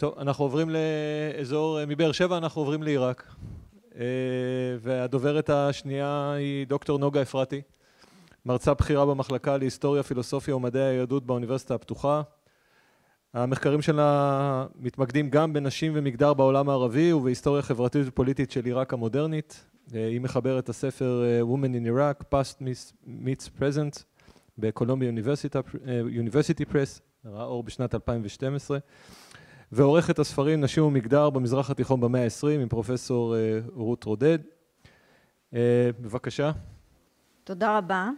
טוב, אנחנו עוברים לאזור, אה, מבאר שבע אנחנו עוברים לעיראק. אה, והדוברת השנייה היא דוקטור נוגה אפרתי, מרצה בכירה במחלקה להיסטוריה, פילוסופיה ומדעי היהדות באוניברסיטה הפתוחה. המחקרים שלה מתמקדים גם בנשים ומגדר בעולם הערבי ובהיסטוריה חברתית ופוליטית של עיראק המודרנית. אה, היא מחברת את הספר Women in Iraq, Past Meets Present בקולומביה University, פרס, Press, ראה אור בשנת 2012. ועורך את הספרים נשים ומגדר במזרח התיכון במאה העשרים עם פרופסור אה, רות רודד. אה, בבקשה. תודה רבה.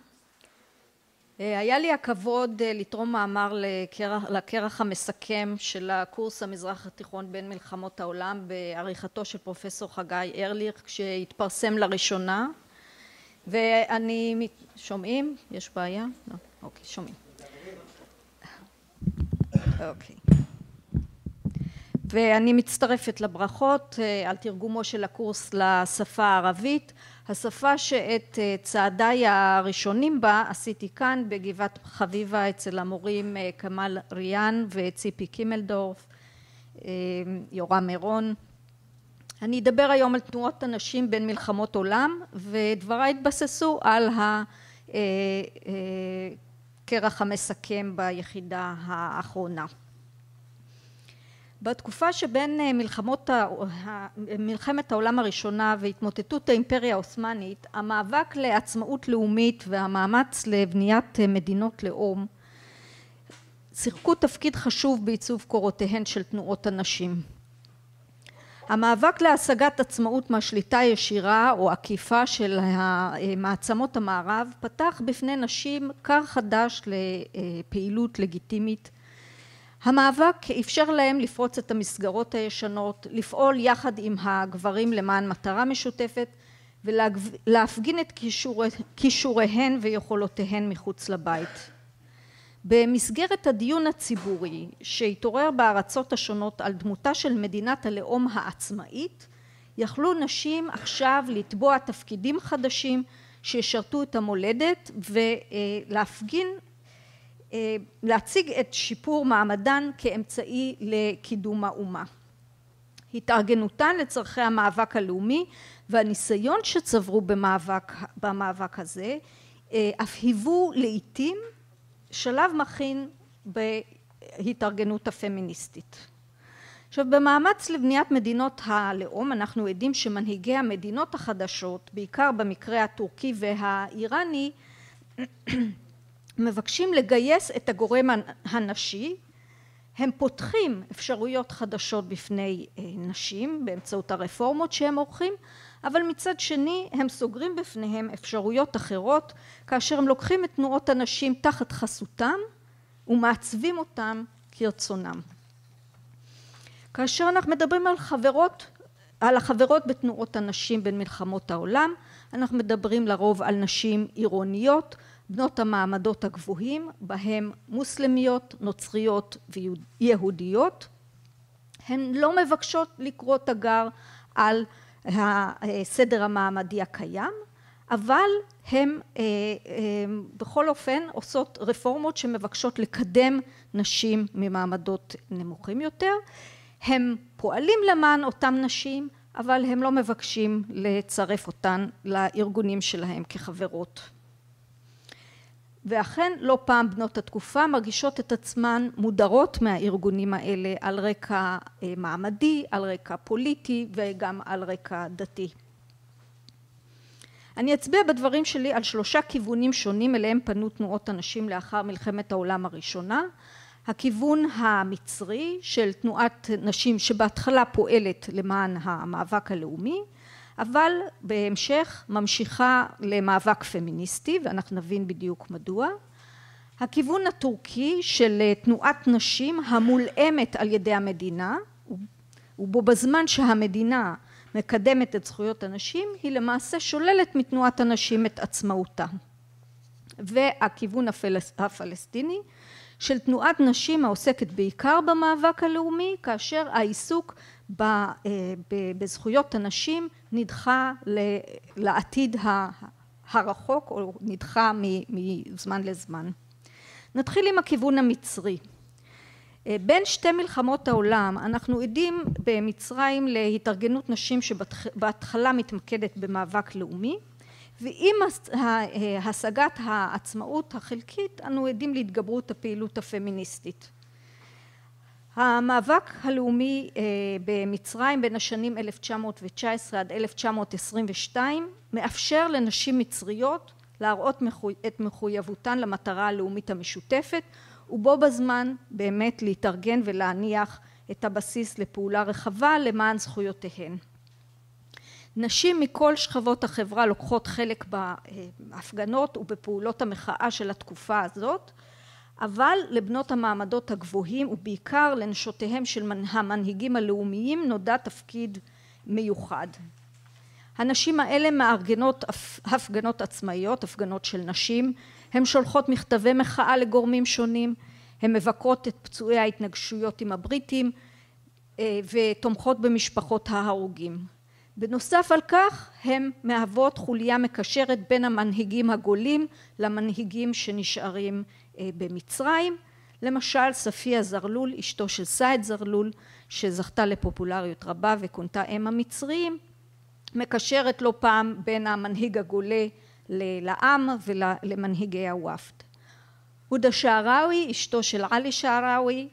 אה, היה לי הכבוד לתרום מאמר לקרח, לקרח המסכם של הקורס המזרח התיכון בין מלחמות העולם בעריכתו של פרופסור חגי ארליך כשהתפרסם לראשונה ואני שומעים? יש בעיה? לא. אוקיי, שומעים. אוקיי. ואני מצטרפת לברכות אה, על תרגומו של הקורס לשפה הערבית, השפה שאת אה, צעדיי הראשונים בה עשיתי כאן בגבעת חביבה אצל המורים אה, כמאל ריאן וציפי קימלדורף, יורם מירון. אני אדבר היום על תנועות הנשים בין מלחמות עולם ודבריי התבססו על הקרח המסכם ביחידה האחרונה בתקופה שבין אה, מלחמות, מלחמת העולם הראשונה והתמוטטות האימפריה העות'מאנית, המאבק לעצמאות לאומית והמאמץ לבניית אה, מדינות לאום שיחקו תפקיד חשוב בעיצוב קורותיהן של תנועות הנשים. המאבק להשגת עצמאות מהשליטה הישירה או עקיפה של אה, מעצמות המערב פתח בפני נשים כר חדש לפעילות לגיטימית המאבק אפשר להם לפרוץ את המסגרות הישנות, לפעול יחד עם הגברים למען מטרה משותפת ולהפגין את כישוריהן ויכולותיהן מחוץ לבית. במסגרת הדיון הציבורי שהתעורר בארצות השונות על דמותה של מדינת הלאום העצמאית, יכלו נשים עכשיו לתבוע תפקידים חדשים שישרתו את המולדת ולהפגין אה, להציג את שיפור מעמדן כאמצעי לקידום האומה. התארגנותן לצורכי המאבק הלאומי והניסיון שצברו במאבק, במאבק הזה אה, אף היוו לעיתים שלב מכין בהתארגנות הפמיניסטית. עכשיו במאמץ לבניית מדינות הלאום אנחנו עדים שמנהיגי המדינות החדשות בעיקר במקרה הטורקי והאיראני מבקשים לגייס את הגורם הנשי, הם פותחים אפשרויות חדשות בפני אה, נשים באמצעות הרפורמות שהם עורכים, אבל מצד שני הם סוגרים בפניהם אפשרויות אחרות כאשר הם לוקחים את תנועות הנשים תחת חסותם ומעצבים אותם כרצונם. כאשר אנחנו מדברים על חברות, על החברות בתנועות הנשים בין מלחמות העולם, אנחנו מדברים לרוב על נשים עירוניות בנות המעמדות הגבוהים, בהם מוסלמיות, נוצריות ויהודיות, הן לא מבקשות לקרוא תגר על הסדר אה, המעמדי הקיים, אבל הן אה, אה, בכל אופן עושות רפורמות שמבקשות לקדם נשים ממעמדות נמוכים יותר. הם פועלים למען אותם נשים, אבל הם לא מבקשים לצרף אותן לארגונים שלהם כחברות ואכן לא פעם בנות התקופה מרגישות את עצמן מודרות מהארגונים האלה על רקע אה, מעמדי, על רקע פוליטי וגם על רקע דתי. אני אצביע בדברים שלי על שלושה כיוונים שונים אליהם פנו תנועות הנשים לאחר מלחמת העולם הראשונה. הכיוון המצרי של תנועת נשים שבהתחלה פועלת למען המאבק הלאומי אבל בהמשך ממשיכה למאבק פמיניסטי ואנחנו נבין בדיוק מדוע. הכיוון הטורקי של אה, תנועת נשים המולאמת על ידי המדינה ובו בזמן שהמדינה מקדמת את זכויות הנשים היא למעשה שוללת מתנועת הנשים את עצמאותה. והכיוון הפלס, הפלסטיני של תנועת נשים העוסקת בעיקר במאבק הלאומי כאשר העיסוק ב, אה, בזכויות הנשים נדחה לעתיד הרחוק או נדחה מזמן לזמן. נתחיל עם הכיוון המצרי. אה, בין שתי מלחמות העולם אנחנו עדים במצרים להתארגנות נשים שבהתחלה מתמקדת במאבק לאומי ועם אה, השגת העצמאות החלקית אנו עדים להתגברות הפעילות הפמיניסטית. המאבק הלאומי אה, במצרים בין השנים 1919 עד 1922 מאפשר לנשים מצריות להראות את מחויבותן למטרה הלאומית המשותפת ובו בזמן באמת להתארגן ולהניח את הבסיס לפעולה רחבה למען זכויותיהן. נשים מכל שכבות החברה לוקחות חלק בהפגנות ובפעולות המחאה של התקופה הזאת אבל לבנות המעמדות הגבוהים ובעיקר לנשותיהם של המנהיגים הלאומיים נודע תפקיד מיוחד. הנשים האלה מארגנות הפגנות עצמאיות, הפגנות של נשים, הן שולחות מכתבי מחאה לגורמים שונים, הן מבקרות את פצועי ההתנגשויות עם הבריטים אה, ותומכות במשפחות ההרוגים. בנוסף על כך הן מהוות חוליה מקשרת בין המנהיגים הגולים למנהיגים שנשארים אה, במצרים. למשל, ספיה זרלול, אשתו של סעד זרלול, שזכתה לפופולריות רבה וכונתה אם המצריים, מקשרת לא פעם בין המנהיג הגולה לעם ולמנהיגי הוואפט. הודה שעראווי, אשתו של עלי שעראווי,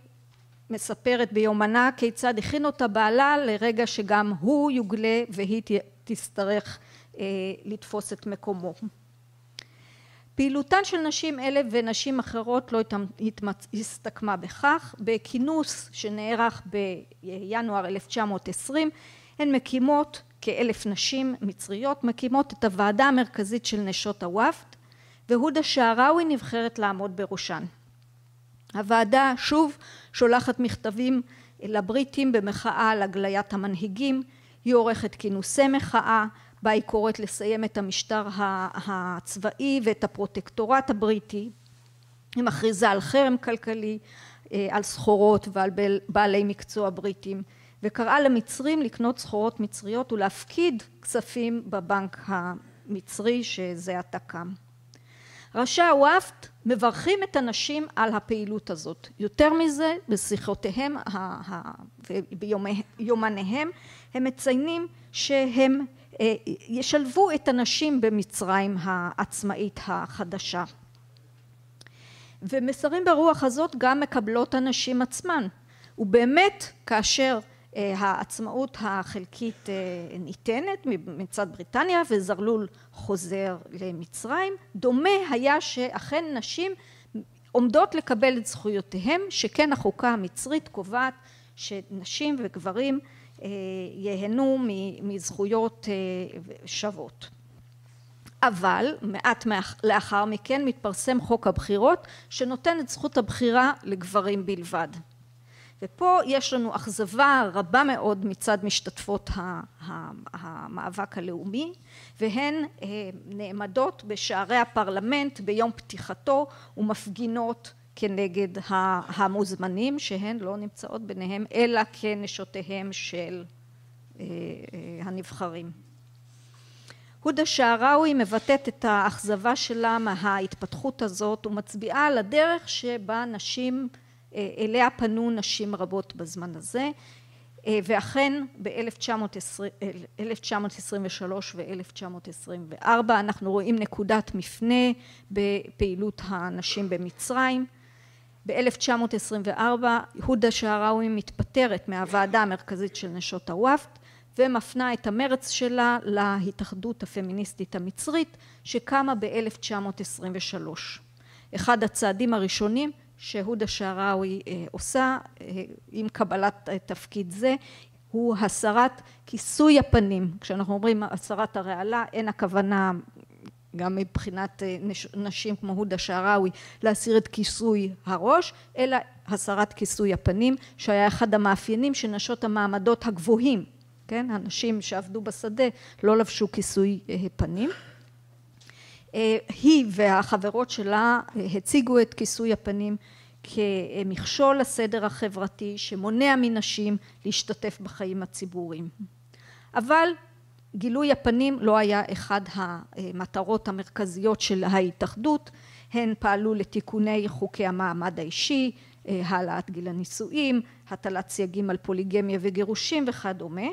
מספרת ביומנה כיצד הכין אותה בעלה לרגע שגם הוא יוגלה והיא תצטרך אה, לתפוס את מקומו. פעילותן של נשים אלה ונשים אחרות לא הסתכמה בכך. בכינוס שנערך בינואר 1920 הן מקימות כאלף נשים מצריות מקימות את הוועדה המרכזית של נשות הוואפט והודה שעראוי נבחרת לעמוד בראשן. הוועדה שוב שולחת מכתבים לבריטים במחאה על הגליית המנהיגים, היא עורכת כינוסי מחאה, בה היא קוראת לסיים את המשטר הצבאי ואת הפרוטקטורט הבריטי, היא מכריזה על חרם כלכלי, אה, על סחורות ועל בעלי מקצוע בריטים וקראה למצרים לקנות סחורות מצריות ולהפקיד כספים בבנק המצרי שזה עתה קם. ראשי הוואפט מברכים את הנשים על הפעילות הזאת. יותר מזה, בשיחותיהם וביומניהם הם מציינים שהם אה, ישלבו את הנשים במצרים העצמאית החדשה. ומסרים ברוח הזאת גם מקבלות הנשים עצמן, ובאמת כאשר אה, העצמאות החלקית אה, ניתנת מצד בריטניה וזרלול חוזר למצרים. דומה היה שאכן נשים עומדות לקבל את זכויותיהם, שכן החוקה המצרית קובעת שנשים וגברים אה, ייהנו מזכויות אה, שוות. אבל מעט לאחר מכן מתפרסם חוק הבחירות שנותן את זכות הבחירה לגברים בלבד. ופה יש לנו אכזבה רבה מאוד מצד משתתפות המאבק הלאומי והן אה, נעמדות בשערי הפרלמנט ביום פתיחתו ומפגינות כנגד המוזמנים שהן לא נמצאות ביניהם אלא כנשותיהם של אה, אה, הנבחרים. הודא שעראוי מבטאת את האכזבה שלה מההתפתחות הזאת ומצביעה על הדרך שבה נשים אה, אליה פנו נשים רבות בזמן הזה ואכן ב-1923 ו-1924 אנחנו רואים נקודת מפנה בפעילות הנשים במצרים ב-1924 הודה שהראוי מתפטרת מהוועדה המרכזית של נשות הוואפט ומפנה את המרץ שלה להתאחדות הפמיניסטית המצרית שקמה ב-1923. אחד הצעדים הראשונים שהודא שעראוי אה, עושה אה, עם קבלת אה, תפקיד זה הוא הסרת כיסוי הפנים. כשאנחנו אומרים הסרת הרעלה אין הכוונה גם מבחינת אה, נשים כמו הודה שעראוי, להסיר את כיסוי הראש, אלא הסרת כיסוי הפנים, שהיה אחד המאפיינים של נשות המעמדות הגבוהים, כן? הנשים שעבדו בשדה לא לבשו כיסוי אה, פנים. אה, היא והחברות שלה הציגו את כיסוי הפנים כמכשול לסדר החברתי שמונע מנשים להשתתף בחיים הציבוריים. אבל גילוי הפנים לא היה אחד המטרות המרכזיות של ההתאחדות, הן פעלו לתיקוני חוקי המעמד האישי, אה, העלאת גיל הנישואים, הטלת סייגים על פוליגמיה וגירושים וכדומה.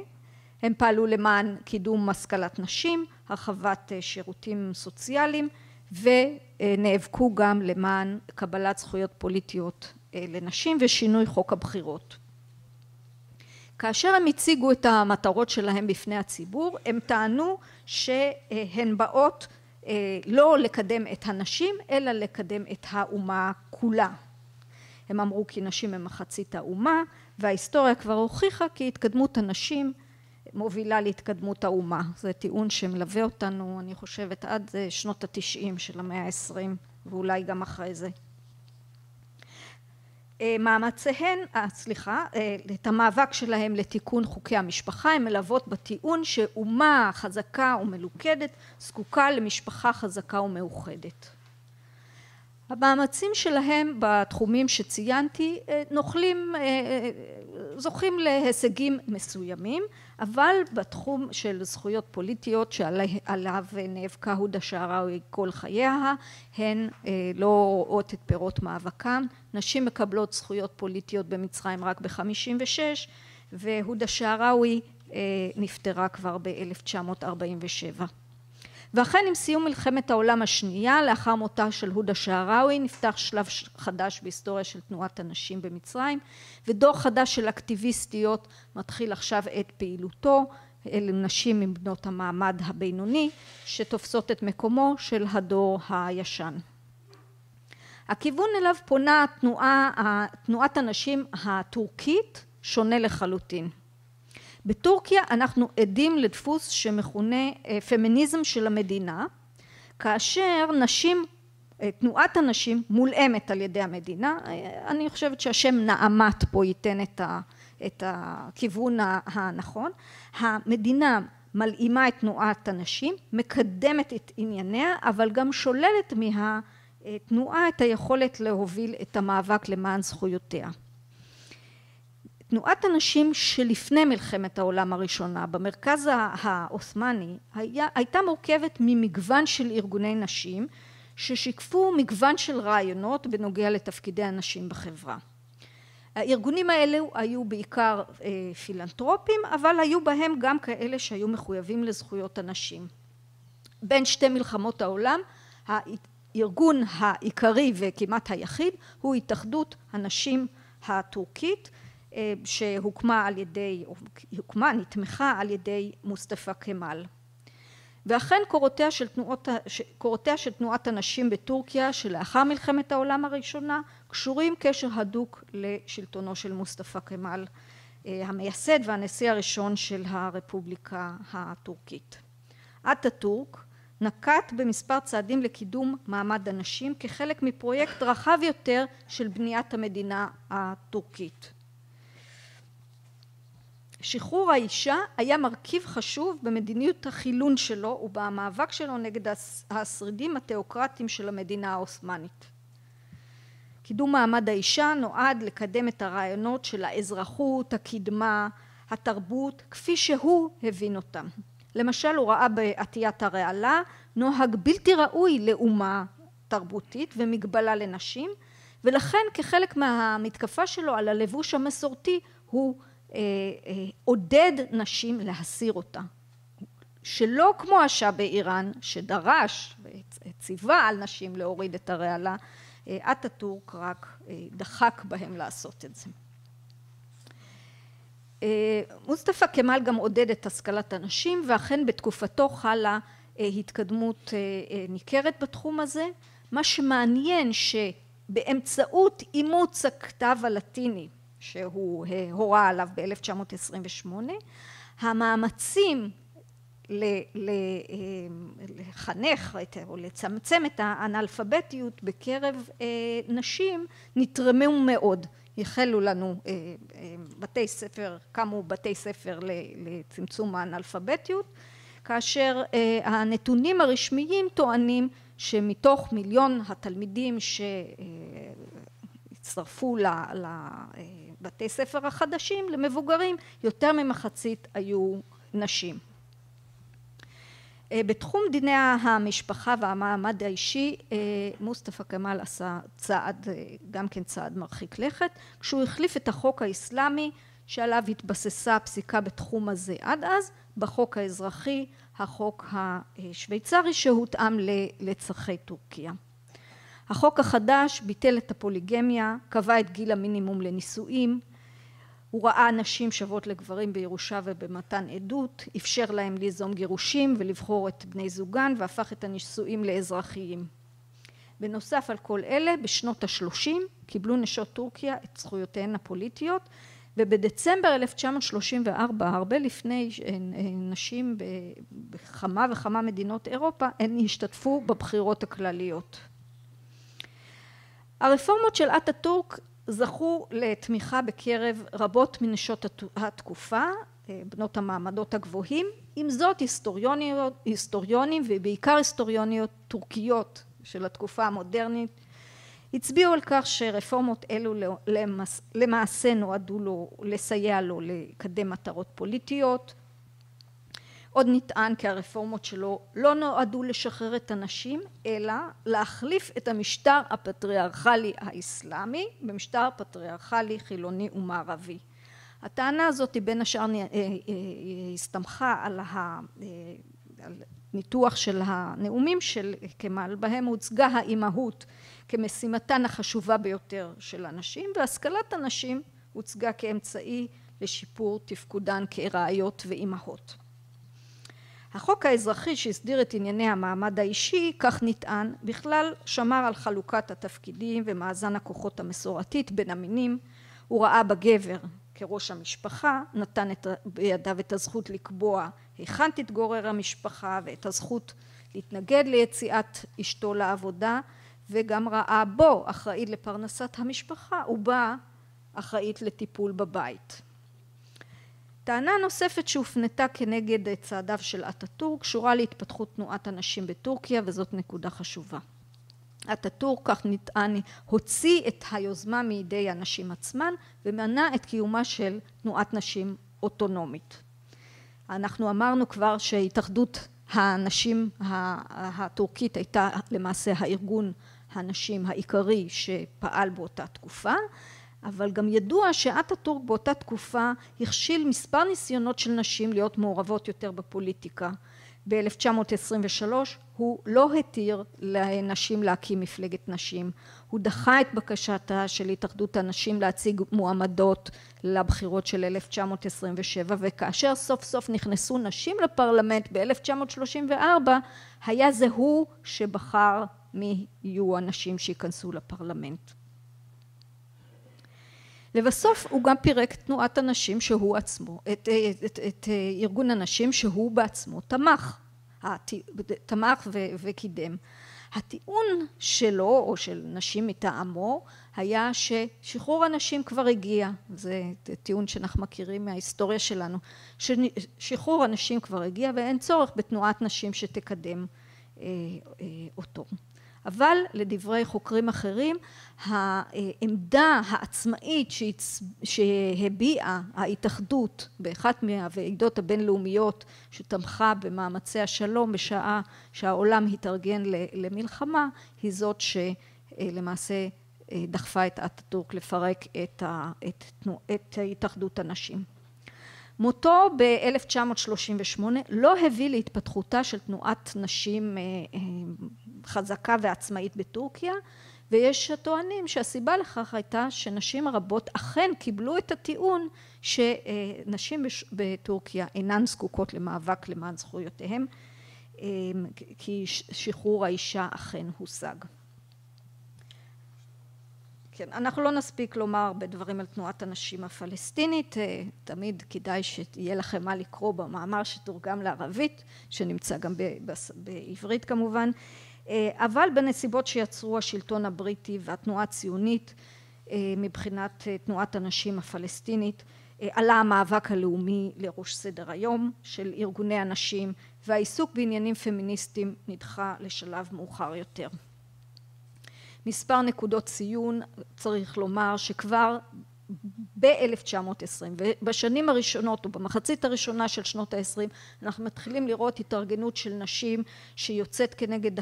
הם פעלו למען קידום השכלת נשים, הרחבת אה, שירותים סוציאליים ונאבקו גם למען קבלת זכויות פוליטיות אה, לנשים ושינוי חוק הבחירות. כאשר הם הציגו את המטרות שלהם בפני הציבור, הם טענו שהן באות אה, לא לקדם את הנשים, אלא לקדם את האומה כולה. הם אמרו כי נשים הן מחצית האומה, וההיסטוריה כבר הוכיחה כי התקדמות הנשים מובילה להתקדמות האומה. זה טיעון שמלווה אותנו, אני חושבת, עד אה, שנות התשעים של המאה העשרים, ואולי גם אחרי זה. אה, מאמציהן, אה, סליחה, אה, את המאבק שלהם לתיקון חוקי המשפחה הן מלוות בטיעון שאומה חזקה ומלוכדת זקוקה למשפחה חזקה ומאוחדת המאמצים שלהם בתחומים שציינתי אה, נוכלים, אה, אה, זוכים להישגים מסוימים, אבל בתחום של זכויות פוליטיות שעליו נאבקה הודא שעראוי כל חייה, הן לא רואות את פירות מאבקן. נשים מקבלות זכויות פוליטיות במצרים רק ב-56 והודא שעראוי נפטרה כבר ב-1947. ואכן עם סיום מלחמת העולם השנייה לאחר מותה של הודה שעראוי נפתח שלב חדש בהיסטוריה של תנועת הנשים במצרים ודור חדש של אקטיביסטיות מתחיל עכשיו את פעילותו אלה נשים מבנות המעמד הבינוני שתופסות את מקומו של הדור הישן. הכיוון אליו פונה תנועה, תנועת הנשים הטורקית שונה לחלוטין בטורקיה אנחנו עדים לדפוס שמכונה אה, פמיניזם של המדינה, כאשר נשים, אה, תנועת הנשים מולאמת על ידי המדינה, אה, אני חושבת שהשם נעמת פה ייתן את, ה, את הכיוון הנכון, המדינה מלאימה את תנועת הנשים, מקדמת את ענייניה, אבל גם שוללת מהתנועה את היכולת להוביל את המאבק למען זכויותיה. תנועת הנשים שלפני מלחמת העולם הראשונה במרכז העות'מאני הייתה מורכבת ממגוון של ארגוני נשים ששיקפו מגוון של רעיונות בנוגע לתפקידי הנשים בחברה. הארגונים האלו היו בעיקר אה, פילנטרופים אבל היו בהם גם כאלה שהיו מחויבים לזכויות הנשים. בין שתי מלחמות העולם הארגון העיקרי וכמעט היחיד הוא התאחדות הנשים הטורקית אה, שהוקמה על ידי, הוקמה, נתמכה על ידי מוסטפא קמאל. ואכן קורותיה של, תנועות, קורותיה של תנועת הנשים בטורקיה שלאחר מלחמת העולם הראשונה קשורים קשר הדוק לשלטונו של מוסטפא קמאל אה, המייסד והנשיא הראשון של הרפובליקה הטורקית. אטאטורק נקט במספר צעדים לקידום מעמד הנשים כחלק מפרויקט רחב יותר של בניית המדינה הטורקית. שחרור האישה היה מרכיב חשוב במדיניות החילון שלו ובמאבק שלו נגד השרידים התיאוקרטיים של המדינה העות'מאנית. קידום מעמד האישה נועד לקדם את הרעיונות של האזרחות, הקדמה, התרבות, כפי שהוא הבין אותם. למשל הוא ראה בעטיית הרעלה נוהג בלתי ראוי לאומה תרבותית ומגבלה לנשים ולכן כחלק מהמתקפה שלו על הלבוש המסורתי הוא אה, אה, עודד נשים להסיר אותה. שלא כמו השאה באיראן, שדרש וציווה על נשים להוריד את הרעלה, אה, אטאטורק רק דחק בהם לעשות את זה. מוסטפא כמאל גם עודד את השכלת הנשים, ואכן בתקופתו חלה התקדמות ניכרת בתחום הזה. מה שמעניין שבאמצעות אימוץ הכתב הלטיני שהוא אה, הורה עליו ב-1928. המאמצים אה, לחנך או לצמצם את האנאלפביתיות בקרב אה, נשים נתרמו מאוד. החלו לנו בתי ספר, קמו בתי ספר לצמצום האנאלפביתיות, כאשר הנתונים הרשמיים טוענים שמתוך מיליון התלמידים שהצטרפו ל... בתי ספר החדשים למבוגרים יותר ממחצית היו נשים. אה, בתחום דיני המשפחה והמעמד האישי אה, מוסטפא כמאל עשה צעד אה, גם כן צעד מרחיק לכת כשהוא החליף את החוק האסלאמי שעליו התבססה הפסיקה בתחום הזה עד אז בחוק האזרחי החוק השוויצרי שהותאם לצרכי טורקיה החוק החדש ביטל את הפוליגמיה, קבע את גיל המינימום לנישואים, הוא ראה נשים שוות לגברים בירושה ובמתן עדות, אפשר להם ליזום גירושים ולבחור את בני זוגן והפך את הנישואים לאזרחיים. בנוסף על כל אלה, בשנות השלושים קיבלו נשות טורקיה את זכויותיהן הפוליטיות ובדצמבר 1934, הרבה לפני אה, אה, נשים בכמה וכמה מדינות אירופה, הן השתתפו בבחירות הכלליות. הרפורמות של אטאטורק זכו לתמיכה בקרב רבות מנשות התקופה, אה, בנות המעמדות הגבוהים. עם זאת היסטוריונים ובעיקר היסטוריוניות טורקיות של התקופה המודרנית הצביעו על כך שרפורמות אלו לא, למעשה נועדו לו לסייע לו לקדם מטרות פוליטיות עוד נטען כי הרפורמות שלו לא נועדו לשחרר את הנשים אלא להחליף את המשטר הפטריארכלי האסלאמי במשטר פטריארכלי חילוני ומערבי. הטענה הזאת בין השאר אה, אה, אה, הסתמכה על, הניתוח של הנאומים של כמאל בהם הוצגה האימהות כמשימתן החשובה ביותר של הנשים והשכלת הנשים הוצגה כאמצעי לשיפור תפקודן כראיות ואימהות. החוק האזרחי שהסדיר את ענייני המעמד האישי, כך נטען, בכלל שמר על חלוקת התפקידים ומאזן הכוחות המסורתית בין המינים, הוא ראה בגבר כראש המשפחה, נתן את, בידיו את הזכות לקבוע היכן תתגורר המשפחה ואת הזכות להתנגד ליציאת אשתו לעבודה וגם ראה בו אחראית לפרנסת המשפחה ובה אחראית לטיפול בבית. טענה נוספת שהופנתה כנגד אה, צעדיו של אטאטורק קשורה להתפתחות תנועת הנשים בטורקיה וזאת נקודה חשובה. אטאטורק, כך נטען, הוציא את היוזמה מידי הנשים עצמן ומנע את קיומה של תנועת נשים אוטונומית. אנחנו אמרנו כבר שהתאחדות הנשים הטורקית הייתה למעשה הארגון הנשים העיקרי שפעל באותה תקופה אבל גם ידוע שאטאטורק באותה תקופה הכשיל מספר ניסיונות של נשים להיות מעורבות יותר בפוליטיקה. ב-1923 הוא לא התיר לנשים להקים מפלגת נשים. הוא דחה את בקשתה של התאחדות הנשים להציג מועמדות לבחירות של 1927 וכאשר סוף סוף נכנסו נשים לפרלמנט ב-1934 היה זה הוא שבחר מי יהיו הנשים שייכנסו לפרלמנט. לבסוף הוא גם פירק תנועת הנשים שהוא עצמו, את, את, את, את אה, ארגון הנשים שהוא בעצמו תמך, הת, תמך ו, וקידם. הטיעון שלו או של נשים מטעמו היה ששחרור הנשים כבר הגיע, זה טיעון שאנחנו מכירים מההיסטוריה שלנו, ששחרור הנשים כבר הגיע ואין צורך בתנועת נשים שתקדם אה, אה, אותו. אבל לדברי חוקרים אחרים, העמדה העצמאית שהביעה ההתאחדות באחת מהוועידות הבינלאומיות שתמכה במאמצי השלום בשעה שהעולם התארגן למלחמה, היא זאת שלמעשה אה, דחפה את אטאטורק לפרק את, ה, את, תנו, את התאחדות הנשים. מותו ב-1938 לא הביא להתפתחותה של תנועת נשים אה, אה, חזקה ועצמאית בטורקיה, ויש הטוענים שהסיבה לכך הייתה שנשים רבות אכן קיבלו את הטיעון שנשים בטורקיה אינן זקוקות למאבק למען זכויותיהן, אמ, כי שחרור האישה אכן הושג. כן, אנחנו לא נספיק לומר הרבה דברים על תנועת הנשים הפלסטינית, אה, תמיד כדאי שיהיה לכם מה לקרוא במאמר שתורגם לערבית, שנמצא גם בעברית כמובן. אה, אבל בנסיבות שיצרו השלטון הבריטי והתנועה הציונית אה, מבחינת אה, תנועת הנשים הפלסטינית עלה המאבק הלאומי לראש סדר היום של ארגוני הנשים והעיסוק בעניינים פמיניסטיים נדחה לשלב מאוחר יותר. מספר נקודות ציון צריך לומר שכבר ב-1920. ובשנים הראשונות, או במחצית הראשונה של שנות ה-20, אנחנו מתחילים לראות התארגנות של נשים שיוצאת כנגד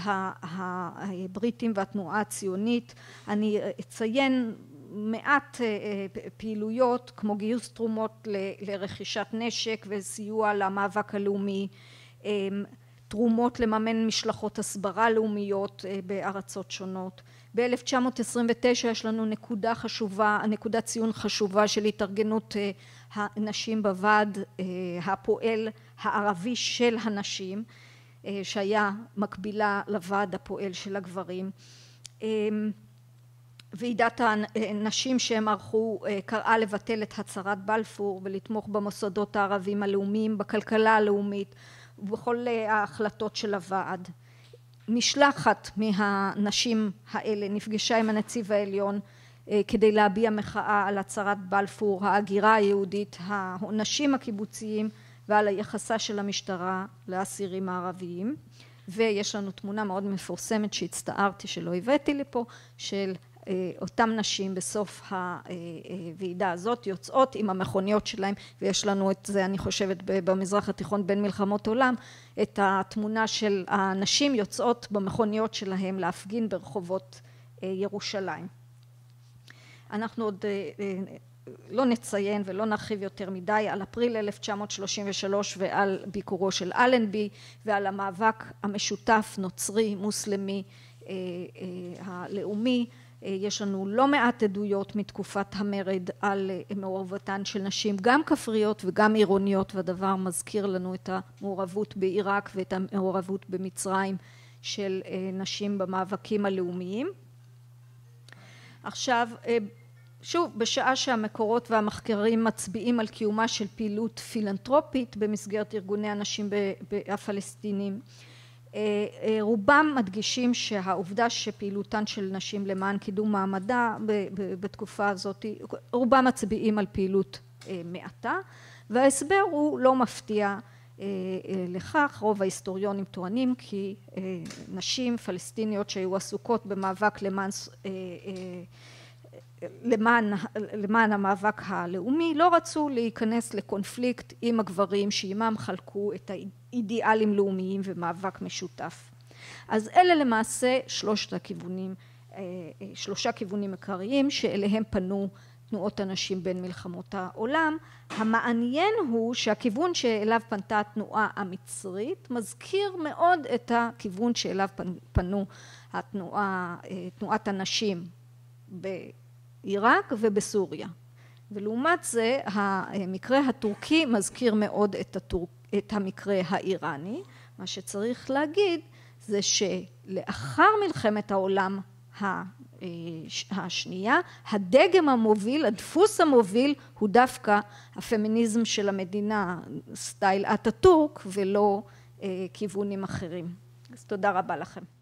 הבריטים והתנועה הציונית. אני אציין מעט אה, אה, פעילויות כמו גיוס תרומות לרכישת נשק וסיוע למאבק הלאומי, אה, תרומות לממן משלחות הסברה לאומיות בארצות שונות. ב-1929 יש לנו נקודה חשובה, נקודת ציון חשובה של התארגנות אה, הנשים בוועד אה, הפועל הערבי של הנשים, אה, שהיה מקבילה לוועד הפועל של הגברים. ועידת הנשים שהם ערכו קראה לבטל את הצהרת בלפור ולתמוך במוסדות הערבים הלאומיים, בכלכלה הלאומית ובכל ההחלטות של הוועד. משלחת מהנשים האלה נפגשה עם הנציב העליון אה, כדי להביע מחאה על הצהרת בלפור, ההגירה היהודית, העונשים הקיבוציים ועל היחסה של המשטרה לאסירים הערביים ויש לנו תמונה מאוד מפורסמת שהצטערתי שלא הבאתי לפה של אה, אותן נשים בסוף הוועידה אה, אה, הזאת יוצאות עם המכוניות שלהם ויש לנו את זה אני חושבת במזרח התיכון בין מלחמות עולם את התמונה של הנשים יוצאות במכוניות שלהם להפגין ברחובות ירושלים. אנחנו עוד לא נציין ולא נרחיב יותר מדי על אפריל 1933 ועל ביקורו של אלנבי ועל המאבק המשותף נוצרי מוסלמי הלאומי אה, יש לנו לא מעט עדויות מתקופת המרד על אה, מעורבותן של נשים גם כפריות וגם עירוניות והדבר מזכיר לנו את המעורבות בעיראק ואת המעורבות במצרים של אה, נשים במאבקים הלאומיים. עכשיו שוב בשעה שהמקורות והמחקרים מצביעים על קיומה של פעילות פילנטרופית במסגרת ארגוני הנשים הפלסטינים אה, אה, רובם מדגישים שהעובדה שפעילותן של נשים למען קידום מעמדה בתקופה הזאת, רובם מצביעים על פעילות אה, מעטה וההסבר הוא לא מפתיע לכך רוב ההיסטוריונים טוענים כי נשים פלסטיניות שהיו עסוקות במאבק למען למען, למען המאבק הלאומי לא רצו להיכנס לקונפליקט עם הגברים שעימם חלקו את האידיאלים לאומיים ומאבק משותף. אז אלה למעשה שלושת הכיוונים, אה, אה, שלושה כיוונים עיקריים שאליהם פנו תנועות הנשים בין מלחמות העולם. המעניין הוא שהכיוון שאליו פנתה התנועה המצרית מזכיר מאוד את הכיוון שאליו פנו התנועה, אה, תנועת הנשים ב... עיראק ובסוריה. ולעומת זה המקרה הטורקי מזכיר מאוד את, הטור... את המקרה האיראני. מה שצריך להגיד זה שלאחר מלחמת העולם אה, השנייה, הדגם המוביל, הדפוס המוביל, הוא דווקא הפמיניזם של המדינה, סטייל אטאטורק, ולא אה, כיוונים אחרים. אז תודה רבה לכם.